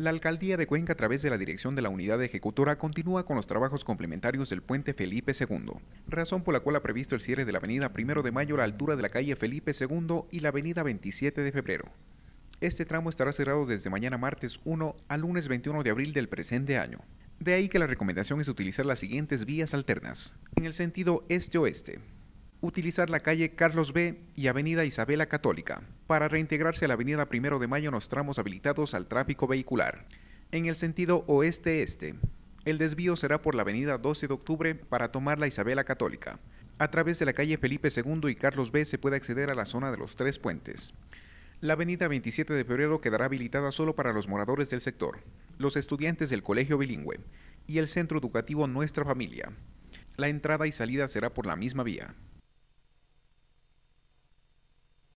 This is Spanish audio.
La alcaldía de Cuenca, a través de la dirección de la unidad ejecutora, continúa con los trabajos complementarios del puente Felipe II, razón por la cual ha previsto el cierre de la avenida Primero de mayo a la altura de la calle Felipe II y la avenida 27 de febrero. Este tramo estará cerrado desde mañana martes 1 al lunes 21 de abril del presente año. De ahí que la recomendación es utilizar las siguientes vías alternas, en el sentido este-oeste, utilizar la calle Carlos B y Avenida Isabela Católica para reintegrarse a la Avenida Primero de Mayo nos tramos habilitados al tráfico vehicular. En el sentido oeste-este, el desvío será por la Avenida 12 de Octubre para tomar la Isabela Católica. A través de la calle Felipe II y Carlos B se puede acceder a la zona de los tres puentes. La avenida 27 de febrero quedará habilitada solo para los moradores del sector, los estudiantes del colegio bilingüe y el centro educativo Nuestra Familia. La entrada y salida será por la misma vía.